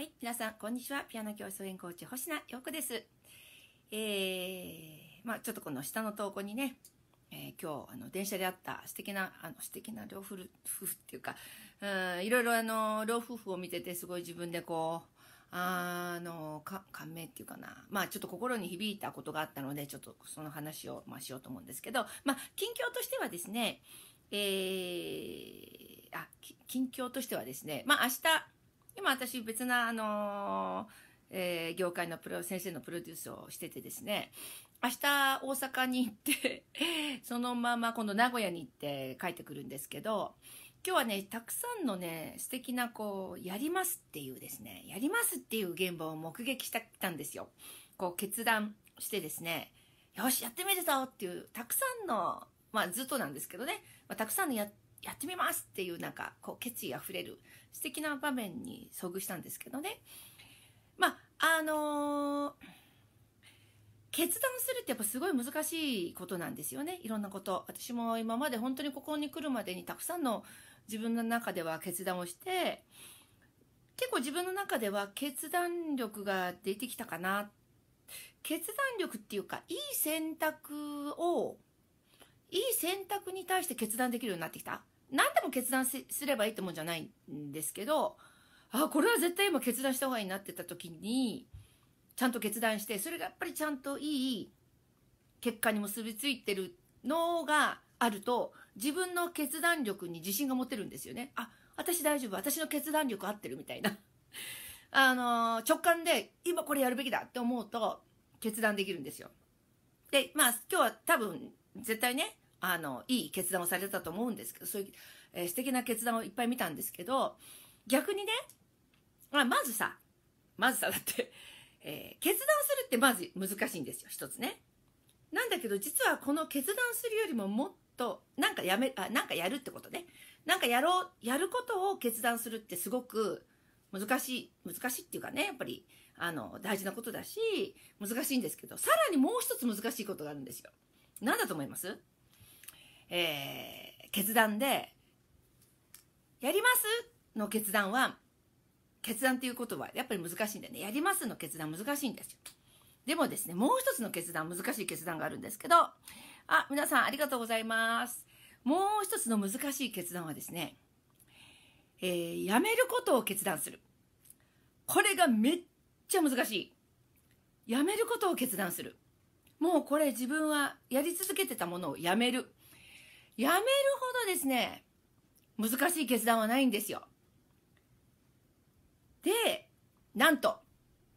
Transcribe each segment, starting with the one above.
はい、皆さん、こんにちは。ピアノ教室演コーチ、星名陽子です。えー、まあちょっとこの下の投稿にね、えー、今日、あの、電車で会った素敵な、あの、素敵な老夫婦っていうか、うん、いろいろあの、老夫婦を見てて、すごい自分でこう、あの、か、感銘っていうかな。まあ、ちょっと心に響いたことがあったので、ちょっとその話を、まあ、しようと思うんですけど、まあ、近況としてはですね、えー、あ、近況としてはですね、まあ、明日、今私別な、あのえー、業界のプロ、先生のプロデュースをしててですね、明日大阪に行って そのまま今度名古屋に行って帰ってくるんですけど、今日はね、たくさんのね、素敵なこう、やりますっていうですね、やりますっていう現場を目撃したたんですよ。こう決断してですね、よし、やってみるぞっていう、たくさんの、まあずっとなんですけどね、まあ、たくさんのやっやってみますっていうなんかこう決意あふれる素敵な場面に遭遇したんですけどねまああのー、決断するってやっぱすごい難しいことなんですよねいろんなこと私も今まで本当にここに来るまでにたくさんの自分の中では決断をして結構自分の中では決断力が出てきたかな決断力っていうかいい選択をいい選択に対して決断できるようになってきた何でも決断すればいいっ思うんじゃないんですけど、あ、これは絶対今決断した方がいいなってた時に、ちゃんと決断して、それがやっぱりちゃんといい結果に結びついてるのがあると、自分の決断力に自信が持てるんですよね。あ、私大丈夫。私の決断力合ってるみたいな。あのー、直感で今これやるべきだって思うと決断できるんですよ。で、まあ今日は多分絶対ね、あの、いい決断をされたと思うんですけど、そういう、えー、素敵な決断をいっぱい見たんですけど、逆にね、まあ、まずさ、まずさ、だって えー、決断するってまず難しいんですよ、一つね。なんだけど、実はこの決断するよりももっと、なんかやめ、あ、なんかやるってことね。なんかやろう、やることを決断するってすごく難しい、難しいっていうかね、やっぱり、あの、大事なことだし、難しいんですけど、さらにもう一つ難しいことがあるんですよ。何だと思いますえー、決断で、やりますの決断は、決断っていうことはやっぱり難しいんだよね。やりますの決断難しいんですよ。でもですね、もう一つの決断、難しい決断があるんですけど、あ、皆さんありがとうございます。もう一つの難しい決断はですね、えー、やめることを決断する。これがめっちゃ難しい。やめることを決断する。もうこれ自分はやり続けてたものをやめる。やめるほどですね、難しい決断はないんですよ。で、なんと、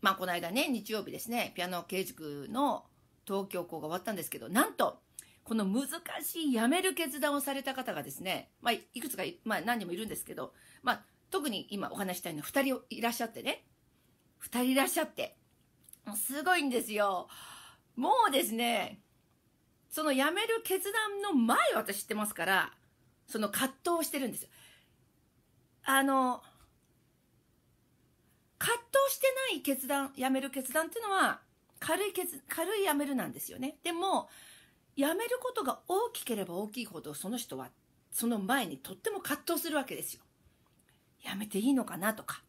まあ、この間ね、日曜日ですね、ピアノ慶塾の東京校が終わったんですけど、なんと、この難しいやめる決断をされた方がですね、まあ、いくつか、まあ、何人もいるんですけど、まあ、特に今お話したいのは2人いらっしゃってね、2人いらっしゃって、もうすごいんですよ。もうですね、その辞める決断の前私知ってますから、その葛藤をしてるんですよ。あの、葛藤してない決断、辞める決断っていうのは、軽い決、軽い辞めるなんですよね。でも、辞めることが大きければ大きいほど、その人は、その前にとっても葛藤するわけですよ。辞めていいのかなとか、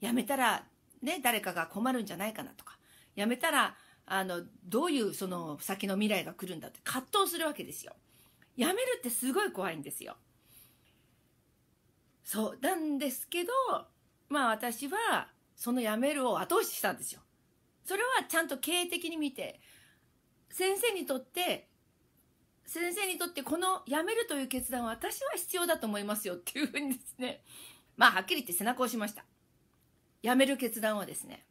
辞めたら、ね、誰かが困るんじゃないかなとか、辞めたら、あの、どういうその先の未来が来るんだって葛藤するわけですよ。やめるってすごい怖いんですよ。そう。なんですけど、まあ私は、そのやめるを後押ししたんですよ。それはちゃんと経営的に見て、先生にとって、先生にとってこのやめるという決断は私は必要だと思いますよっていうふうにですね、まあはっきり言って背中を押しました。やめる決断はですね、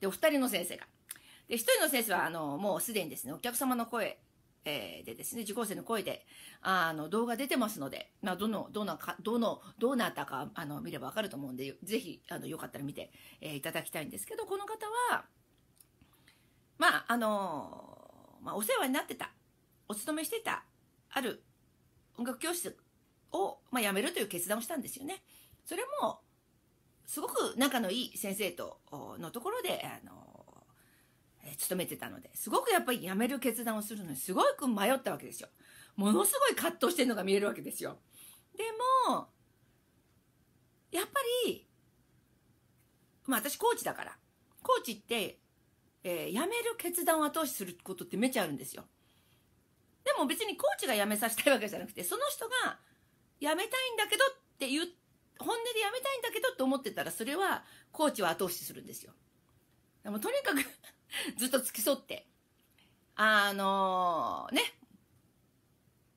で、お二人の先生が、で、一人の先生は、あの、もうすでにですね、お客様の声、えー、でですね、受講生の声で、あの、動画出てますので、まあ、どの、どのか、どの、どうなったか、あの、見ればわかると思うんで、ぜひ、あの、よかったら見て、えー、いただきたいんですけど、この方は、まあ、あのー、まあ、お世話になってた、お勤めしてた、ある音楽教室を、まあ、辞めるという決断をしたんですよね。それも、すごく仲のいい先生とのところで、あのえ勤めてたので、すごくやっぱり辞める決断をするのにすごく迷ったわけですよ。ものすごい葛藤してるのが見えるわけですよ。でも、やっぱり、まあ私コーチだから、コーチって、えー、辞める決断を後押しすることってめちゃあるんですよ。でも別にコーチが辞めさせたいわけじゃなくて、その人が辞めたいんだけどって言って、本音で辞めたいんだけどって思ってたら、それはコーチは後押しするんですよ。でもとにかく ずっと付き添って、あのー、ね、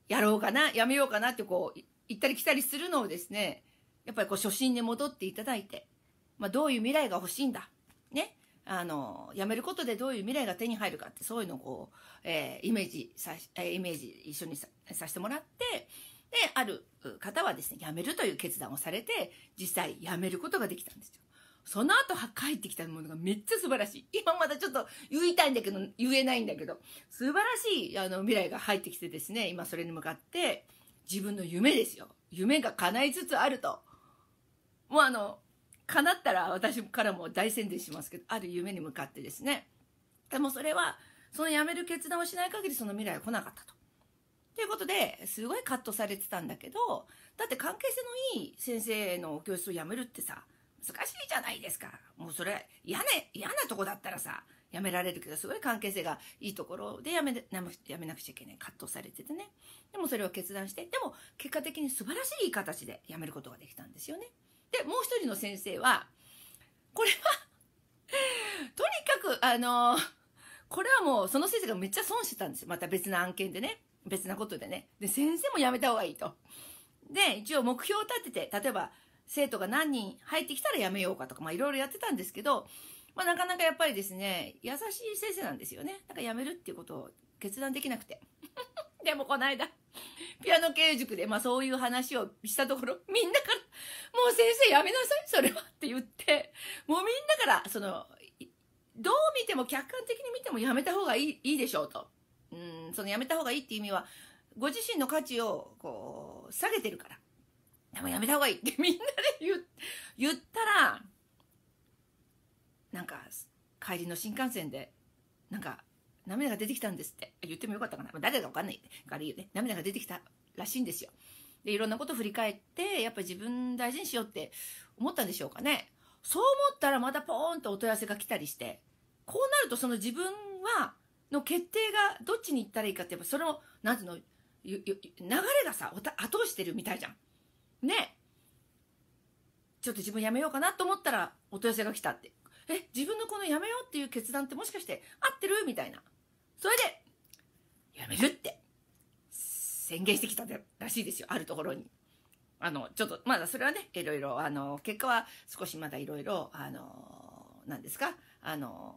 やろうかな、やめようかなってこう、行ったり来たりするのをですね、やっぱりこう初心に戻っていただいて、まあどういう未来が欲しいんだ。ね。あの、やめることでどういう未来が手に入るかって、そういうのをこう、えー、イメージさ、えー、イメージ一緒にささせてもらって、で、ある方はですね、辞めるという決断をされて、実際辞めることができたんですよ。その後帰ってきたものがめっちゃ素晴らしい。今まだちょっと言いたいんだけど、言えないんだけど、素晴らしいあの未来が入ってきてですね、今それに向かって、自分の夢ですよ。夢が叶いつつあると。もうあの、叶ったら私からも大宣伝しますけど、ある夢に向かってですね。でもそれは、その辞める決断をしない限りその未来は来なかったと。ということで、すごいカットされてたんだけど、だって関係性のいい先生の教室を辞めるってさ、ずかしいじゃないですか。もうそれ、嫌ね、嫌なとこだったらさ、やめられるけど、すごい関係性がいいところでやめ、やめなくちゃいけない。葛藤されててね。でもそれを決断して、でも結果的に素晴らしい形でやめることができたんですよね。で、もう一人の先生は、これはとにかく、あのー、これはもうその先生がめっちゃ損してたんですよ。また別の案件でね。別なことでね。で、先生もやめた方がいいと。で、一応目標を立てて、例えば、生徒が何人入ってきたらやめようかとか、まあいろいろやってたんですけど、まあなかなかやっぱりですね、優しい先生なんですよね。なんかやめるっていうことを決断できなくて。でもこの間、ピアノ系塾で、まあそういう話をしたところ、みんなから、もう先生やめなさい、それはって言って、もうみんなから、その、どう見ても客観的に見てもやめた方がいいいいでしょうと。うん、そのやめた方がいいっていう意味は、ご自身の価値をこう下げてるから。でもやめた方がいいって みんなで言ったら、なんか、帰りの新幹線で、なんか、涙が出てきたんですって。言ってもよかったかな。誰かわかんないからいいよね。涙が出てきたらしいんですよ。で、いろんなこと振り返って、やっぱ自分大事にしようって思ったんでしょうかね。そう思ったらまたポーンとお問い合わせが来たりして、こうなるとその自分は、の決定がどっちに行ったらいいかって、やっぱその、なんてうの、流れがさ、後押してるみたいじゃん。ねちょっと自分やめようかなと思ったらお問い合わせが来たってえ自分のこのやめようっていう決断ってもしかして合ってるみたいなそれでやめるって宣言してきたらしいですよあるところにあのちょっとまだそれはねいろいろあの結果は少しまだいろいろあの何ですかあの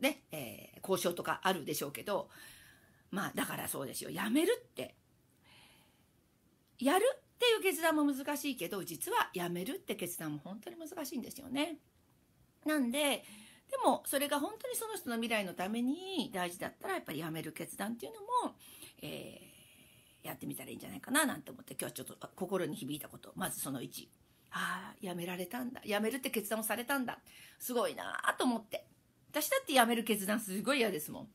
ね、えー、交渉とかあるでしょうけどまあだからそうですよやめるってやるっていう決断も難しいけど実はやめるって決断も本当に難しいんですよね。なんででもそれが本当にその人の未来のために大事だったらやっぱりやめる決断っていうのも、えー、やってみたらいいんじゃないかななんて思って今日はちょっと心に響いたことまずその1ああやめられたんだやめるって決断をされたんだすごいなあと思って私だってやめる決断すごい嫌ですもん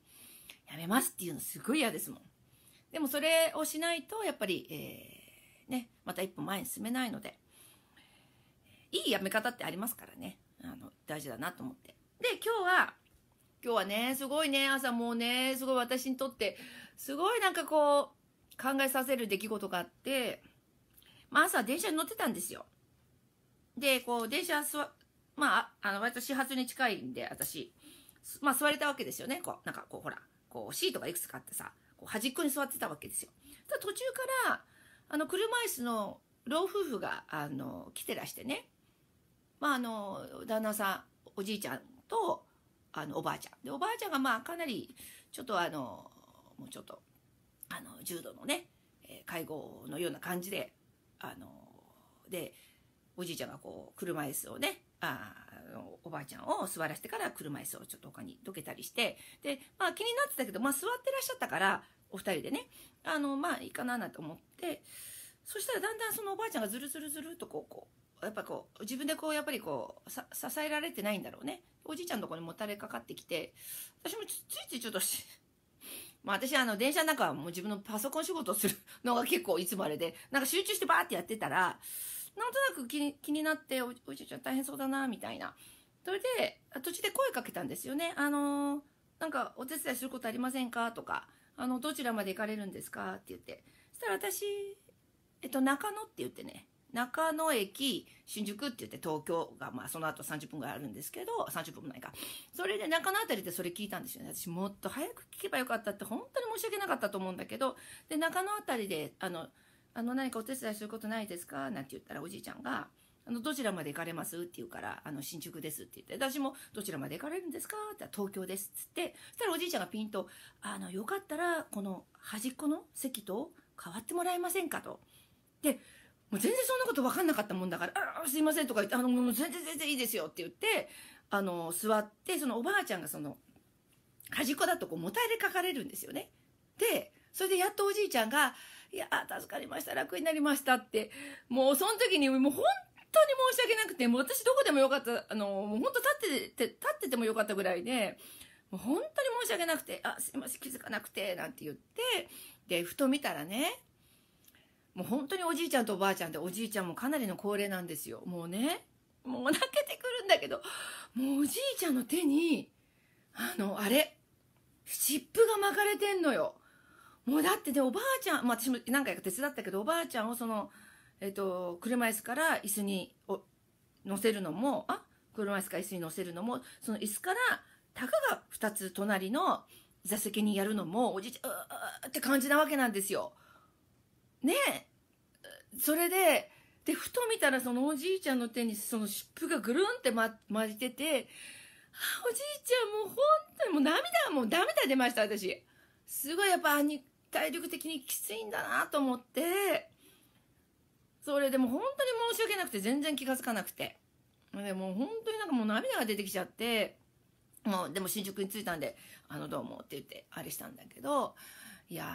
やめますっていうのすごい嫌ですもんでもそれをしないとやっぱり、えーね、また一歩前に進めないので、いいやめ方ってありますからね、あの、大事だなと思って。で、今日は、今日はね、すごいね、朝もうね、すごい私にとって、すごいなんかこう、考えさせる出来事があって、まあ朝電車に乗ってたんですよ。で、こう、電車まあ、あの、割と始発に近いんで、私、まあ座れたわけですよね。こう、なんかこう、ほら、こう、シートがいくつかあってさ、こう端っこに座ってたわけですよ。途中から、あの車椅子の老夫婦があの来てらしてね、まあ、あの旦那さんおじいちゃんとあのおばあちゃんでおばあちゃんがまあかなりちょっとあのもうちょっとあの重度のね介護のような感じであのでおじいちゃんがこう車椅子をねあおばあちゃんを座らせてから車椅子をちょっと他にどけたりしてで、まあ、気になってたけど、まあ、座ってらっしゃったからお二人でね。あの、まあいいかななんて思って、そしたらだんだんそのおばあちゃんがずるずるずるっとこう、こう、やっぱこう、自分でこう、やっぱりこう、支えられてないんだろうね。おじいちゃんのとこにもたれかかってきて、私もついついちょっとし、まあ私あの電車の中はもう自分のパソコン仕事をするのが結構いつもあれで、なんか集中してバーってやってたら、なんとなく気に気になってお、おじいちゃん大変そうだな、みたいな。それで、途中で声かけたんですよね。あのー、なんかお手伝いすることありませんかとか。あの、どちらまで行かれるんですかって言って。そしたら私、えっと、中野って言ってね、中野駅、新宿って言って東京が、まあその後30分ぐらいあるんですけど、30分もないか。それで中野あたりでそれ聞いたんですよね。私もっと早く聞けばよかったって本当に申し訳なかったと思うんだけど、で、中野あたりで、あの、あの何かお手伝いすることないですかなんて言ったらおじいちゃんが、あの、どちらまで行かれますって言うから、あの、新宿ですって言って、私も、どちらまで行かれるんですかって言ったら、東京ですっつって、そしたらおじいちゃんがピンと、あの、よかったら、この端っこの席と変わってもらえませんかと。で、もう全然そんなこと分かんなかったもんだから、あすいませんとか言って、あの、もう全然全然いいですよって言って、あの、座って、そのおばあちゃんがその、端っこだとこう、もたれかかれるんですよね。で、それでやっとおじいちゃんが、いや、助かりました、楽になりましたって、もうその時にもう本当に申し訳なくて、もう私どこでもよかった、あの、もう本当立ってて、立っててもよかったぐらいで、もう本当に申し訳なくて、あ、すいません、気づかなくて、なんて言って、で、ふと見たらね、もう本当におじいちゃんとおばあちゃんで、おじいちゃんもかなりの高齢なんですよ。もうね、もう泣けてくるんだけど、もうおじいちゃんの手に、あの、あれ、湿布が巻かれてんのよ。もうだってね、おばあちゃん、まあ、私も何回か手伝ったけど、おばあちゃんをその、えっと、車椅子から椅子に乗せるのも、あ、車椅子から椅子に乗せるのも、その椅子から、たかが2つ隣の座席にやるのも、おじいちゃん、うーって感じなわけなんですよ。ねえ。それで、で、ふと見たらそのおじいちゃんの手にその湿布がぐるんってま、巻いてて、あ、おじいちゃんもう本当にもう涙、もう涙出ました、私。すごいやっぱ、体力的にきついんだなと思って、それでも本当に申し訳なくて全然気が付かなくて。でも本当になんかもう涙が出てきちゃって、もうでも新宿に着いたんで、あのどうもって言ってあれしたんだけど、いや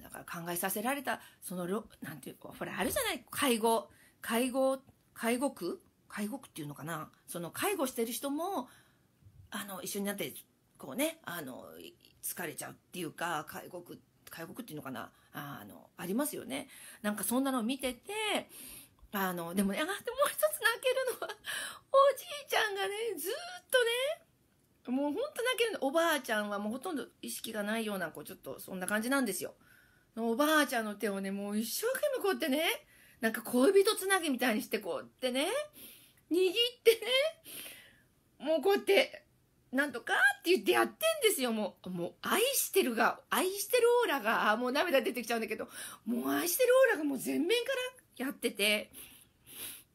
ー、だから考えさせられた、その、なんていうか、ほらあるじゃない介護、介護、介護区介護区っていうのかなその介護してる人も、あの、一緒になって、こうね、あの、疲れちゃうっていうか、介護区って戒告っていうのかなああのありますよねなんかそんなのを見ててあのでもねあでもう一つ泣けるのは おじいちゃんがねずっとねもうほんと泣けるのおばあちゃんはもうほとんど意識がないようなこうちょっとそんな感じなんですよおばあちゃんの手をねもう一生懸命こうやってねなんか恋人つなぎみたいにしてこうってね握ってねもうこうやってなんとかって言ってやってんですよ、もう。もう、愛してるが、愛してるオーラが、もう涙出てきちゃうんだけど、もう愛してるオーラがもう全面からやってて、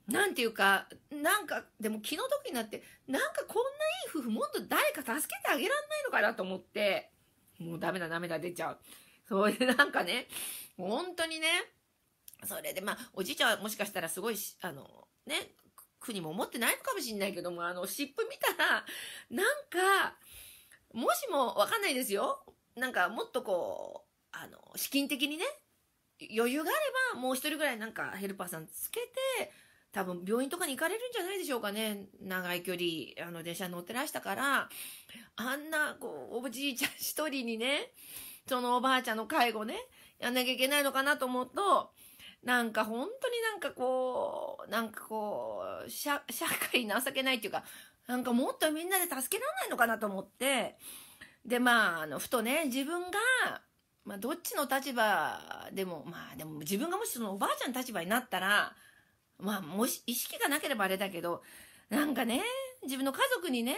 なんていうか、なんか、でも気の毒になって、なんかこんないい夫婦もっと誰か助けてあげらんないのかなと思って、もうダメだ涙出ちゃう。それでなんかね、本当にね、それでまあ、おじいちゃんはもしかしたらすごい、あの、ね、国も思ってないのかもしれないけども、あの、湿布見たら、なんか、もしもわかんないですよ。なんかもっとこう、あの、資金的にね、余裕があれば、もう一人ぐらいなんかヘルパーさんつけて、多分病院とかに行かれるんじゃないでしょうかね。長い距離、あの、電車に乗ってらしたから、あんな、こう、おじいちゃん一人にね、そのおばあちゃんの介護ね、やんなきゃいけないのかなと思うと、なんか本当になんかこう、なんかこう、社、社会情けないっていうか、なんかもっとみんなで助けられないのかなと思って、で、まあ、あの、ふとね、自分が、まあ、どっちの立場でも、まあ、でも自分がもしそのおばあちゃんの立場になったら、まあ、もし、意識がなければあれだけど、なんかね、自分の家族にね、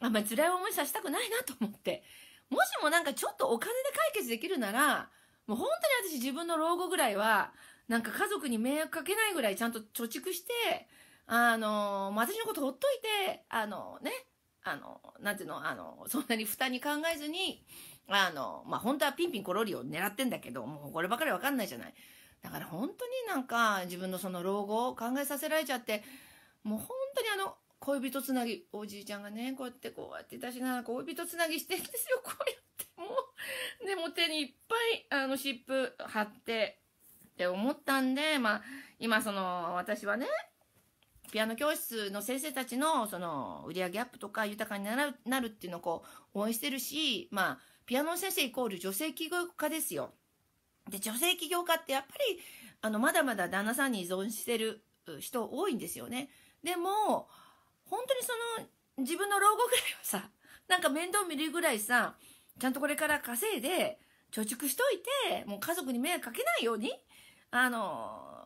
あんまり辛い思いさせたくないなと思って、もしもなんかちょっとお金で解決できるなら、もう本当に私自分の老後ぐらいは、なんか家族に迷惑かけないぐらいちゃんと貯蓄して、あの、私のことほっといて、あのね、あの、なんていうの、あの、そんなに負担に考えずに、あの、まあ、本当はピンピンコロリを狙ってんだけど、もうこればかりわかんないじゃない。だから本当になんか自分のその老後を考えさせられちゃって、もう本当にあの、恋人つなぎ、おじいちゃんがね、こうやってこうやって私しなが恋人つなぎしてんですよ、こうやって。う、でも手にいっぱい、あの、湿布貼って、って思ったんで、まあ、今その、私はね、ピアノ教室の先生たちの、その、売り上げアップとか豊かになる、なるっていうのをこう、応援してるし、まあ、ピアノ先生イコール女性起業家ですよ。で、女性起業家ってやっぱり、あの、まだまだ旦那さんに依存してる人多いんですよね。でも、本当にその、自分の老後ぐらいはさ、なんか面倒見るぐらいさ、ちゃんとこれから稼いで、貯蓄しといて、もう家族に迷惑かけないように、あの、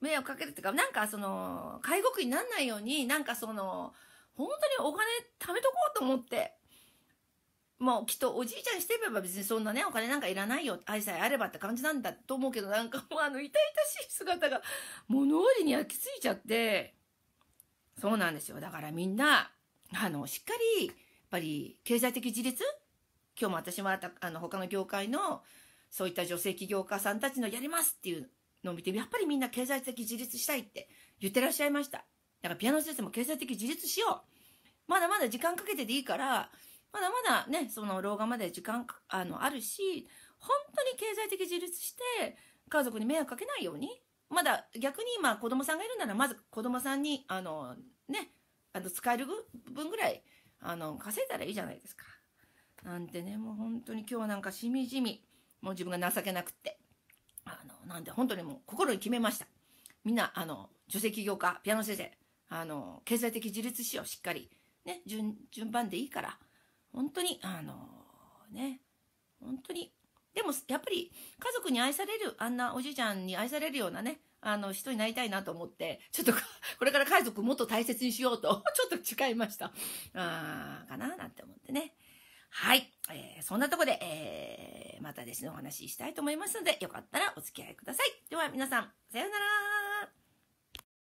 迷惑かけるっていうか、なんかその、介護になんないように、なんかその、本当にお金貯めとこうと思って、もうきっとおじいちゃんしてれば別にそんなね、お金なんかいらないよ、愛さえあればって感じなんだと思うけど、なんかもうあの痛々しい姿が物折りに焼き付いちゃって、そうなんですよ。だからみんな、あの、しっかり、やっぱり経済的自立今日も私もあの他の業界のそういった女性起業家さんたちのやりますっていうのを見てやっぱりみんな経済的自立したいって言ってらっしゃいましただからピアノ先生も経済的自立しようまだまだ時間かけてでいいからまだまだねその老眼まで時間あのあるし本当に経済的自立して家族に迷惑かけないようにまだ逆に今子供さんがいるならまず子供さんにあのねあの使える分ぐらいあの稼いだらいいじゃないですかなんてね、もう本当に今日なんかしみじみ、もう自分が情けなくって、あの、なんで本当にもう心に決めました。みんな、あの、女性起業家、ピアノ先生、あの、経済的自立しよう、しっかり。ね、順、順番でいいから、本当に、あの、ね、本当に、でもやっぱり家族に愛される、あんなおじいちゃんに愛されるようなね、あの人になりたいなと思って、ちょっと これから家族もっと大切にしようと ちょっと誓いました。あー、かななんて思ってね。はい。えー、そんなとこで、えー、またですね、お話ししたいと思いますので、よかったらお付き合いください。では皆さん、さようなら